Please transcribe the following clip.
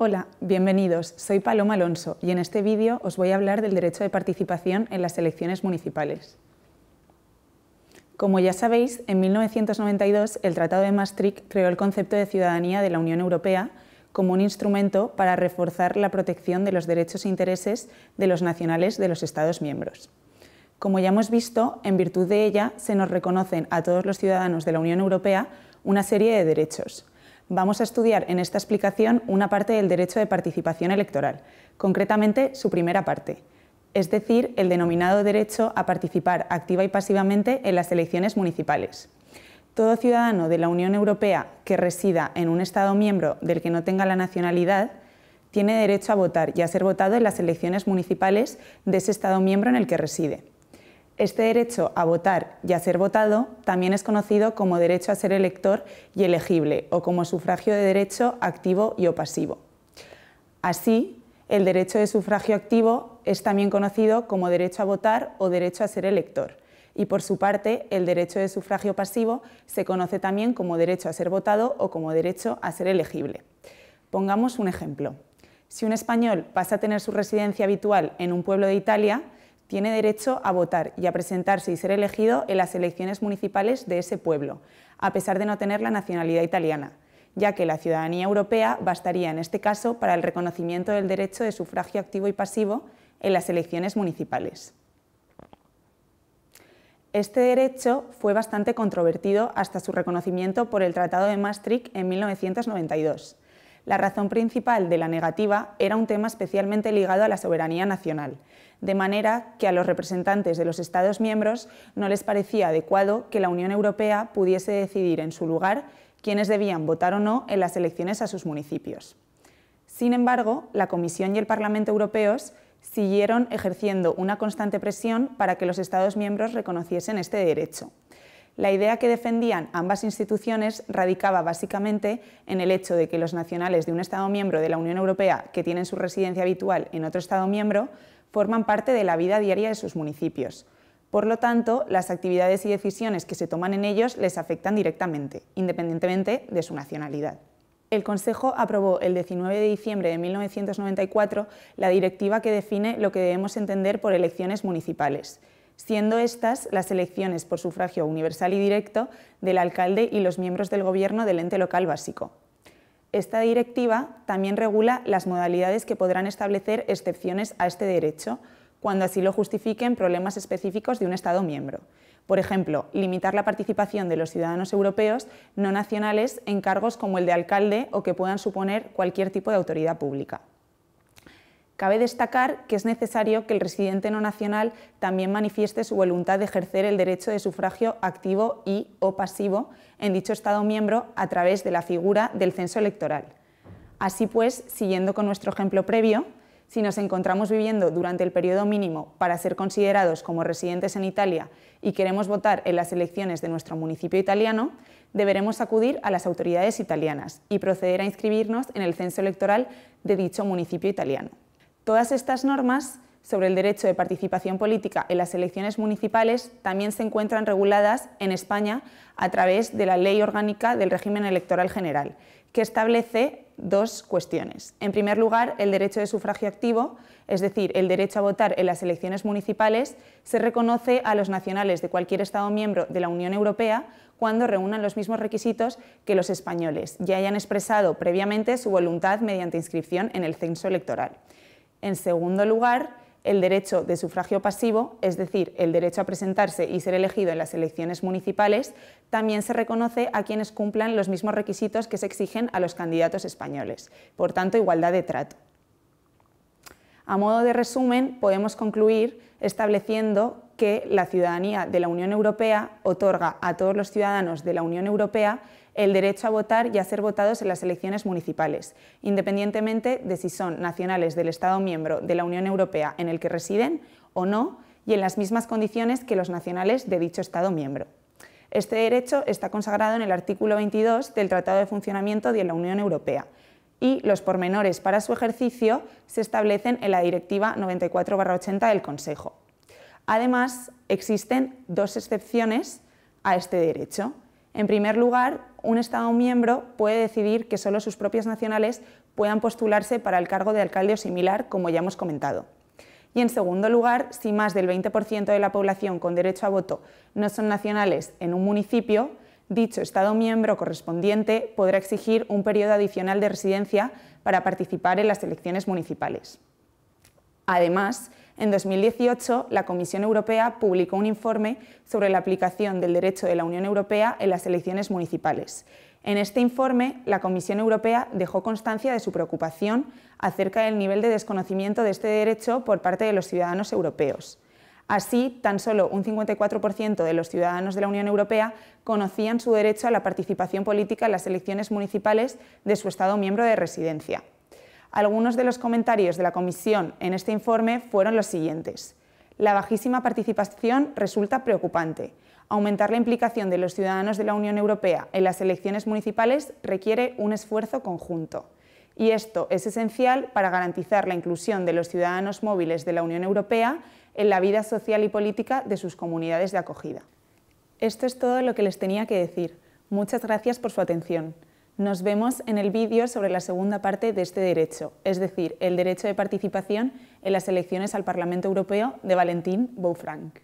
Hola, bienvenidos. Soy Paloma Alonso y en este vídeo os voy a hablar del derecho de participación en las elecciones municipales. Como ya sabéis, en 1992 el Tratado de Maastricht creó el concepto de ciudadanía de la Unión Europea como un instrumento para reforzar la protección de los derechos e intereses de los nacionales de los Estados miembros. Como ya hemos visto, en virtud de ella se nos reconocen a todos los ciudadanos de la Unión Europea una serie de derechos, vamos a estudiar en esta explicación una parte del derecho de participación electoral, concretamente su primera parte, es decir, el denominado derecho a participar activa y pasivamente en las elecciones municipales. Todo ciudadano de la Unión Europea que resida en un Estado miembro del que no tenga la nacionalidad tiene derecho a votar y a ser votado en las elecciones municipales de ese Estado miembro en el que reside. Este derecho a votar y a ser votado también es conocido como derecho a ser elector y elegible o como sufragio de derecho activo y o pasivo. Así, el derecho de sufragio activo es también conocido como derecho a votar o derecho a ser elector y por su parte el derecho de sufragio pasivo se conoce también como derecho a ser votado o como derecho a ser elegible. Pongamos un ejemplo. Si un español pasa a tener su residencia habitual en un pueblo de Italia, tiene derecho a votar y a presentarse y ser elegido en las elecciones municipales de ese pueblo, a pesar de no tener la nacionalidad italiana, ya que la ciudadanía europea bastaría en este caso para el reconocimiento del derecho de sufragio activo y pasivo en las elecciones municipales. Este derecho fue bastante controvertido hasta su reconocimiento por el Tratado de Maastricht en 1992 la razón principal de la negativa era un tema especialmente ligado a la soberanía nacional, de manera que a los representantes de los Estados miembros no les parecía adecuado que la Unión Europea pudiese decidir en su lugar quiénes debían votar o no en las elecciones a sus municipios. Sin embargo, la Comisión y el Parlamento Europeos siguieron ejerciendo una constante presión para que los Estados miembros reconociesen este derecho. La idea que defendían ambas instituciones radicaba básicamente en el hecho de que los nacionales de un Estado miembro de la Unión Europea que tienen su residencia habitual en otro Estado miembro forman parte de la vida diaria de sus municipios. Por lo tanto, las actividades y decisiones que se toman en ellos les afectan directamente, independientemente de su nacionalidad. El Consejo aprobó el 19 de diciembre de 1994 la directiva que define lo que debemos entender por elecciones municipales siendo estas las elecciones por sufragio universal y directo del alcalde y los miembros del gobierno del ente local básico. Esta directiva también regula las modalidades que podrán establecer excepciones a este derecho, cuando así lo justifiquen problemas específicos de un Estado miembro. Por ejemplo, limitar la participación de los ciudadanos europeos no nacionales en cargos como el de alcalde o que puedan suponer cualquier tipo de autoridad pública. Cabe destacar que es necesario que el residente no nacional también manifieste su voluntad de ejercer el derecho de sufragio activo y o pasivo en dicho Estado miembro a través de la figura del censo electoral. Así pues, siguiendo con nuestro ejemplo previo, si nos encontramos viviendo durante el periodo mínimo para ser considerados como residentes en Italia y queremos votar en las elecciones de nuestro municipio italiano, deberemos acudir a las autoridades italianas y proceder a inscribirnos en el censo electoral de dicho municipio italiano. Todas estas normas sobre el derecho de participación política en las elecciones municipales también se encuentran reguladas en España a través de la Ley Orgánica del Régimen Electoral General, que establece dos cuestiones. En primer lugar, el derecho de sufragio activo, es decir, el derecho a votar en las elecciones municipales, se reconoce a los nacionales de cualquier Estado miembro de la Unión Europea cuando reúnan los mismos requisitos que los españoles y hayan expresado previamente su voluntad mediante inscripción en el censo electoral. En segundo lugar, el derecho de sufragio pasivo, es decir, el derecho a presentarse y ser elegido en las elecciones municipales, también se reconoce a quienes cumplan los mismos requisitos que se exigen a los candidatos españoles. Por tanto, igualdad de trato. A modo de resumen, podemos concluir estableciendo que la ciudadanía de la Unión Europea otorga a todos los ciudadanos de la Unión Europea el derecho a votar y a ser votados en las elecciones municipales, independientemente de si son nacionales del Estado miembro de la Unión Europea en el que residen o no, y en las mismas condiciones que los nacionales de dicho Estado miembro. Este derecho está consagrado en el artículo 22 del Tratado de Funcionamiento de la Unión Europea y los pormenores para su ejercicio se establecen en la Directiva 94-80 del Consejo. Además, existen dos excepciones a este derecho. En primer lugar, un Estado miembro puede decidir que solo sus propios nacionales puedan postularse para el cargo de alcalde o similar, como ya hemos comentado. Y en segundo lugar, si más del 20% de la población con derecho a voto no son nacionales en un municipio, dicho Estado miembro correspondiente podrá exigir un período adicional de residencia para participar en las elecciones municipales. Además, en 2018 la Comisión Europea publicó un informe sobre la aplicación del derecho de la Unión Europea en las elecciones municipales. En este informe, la Comisión Europea dejó constancia de su preocupación acerca del nivel de desconocimiento de este derecho por parte de los ciudadanos europeos. Así, tan solo un 54% de los ciudadanos de la Unión Europea conocían su derecho a la participación política en las elecciones municipales de su Estado miembro de residencia. Algunos de los comentarios de la Comisión en este informe fueron los siguientes. La bajísima participación resulta preocupante. Aumentar la implicación de los ciudadanos de la Unión Europea en las elecciones municipales requiere un esfuerzo conjunto. Y esto es esencial para garantizar la inclusión de los ciudadanos móviles de la Unión Europea en la vida social y política de sus comunidades de acogida. Esto es todo lo que les tenía que decir. Muchas gracias por su atención. Nos vemos en el vídeo sobre la segunda parte de este derecho, es decir, el derecho de participación en las elecciones al Parlamento Europeo de Valentín Boufranc.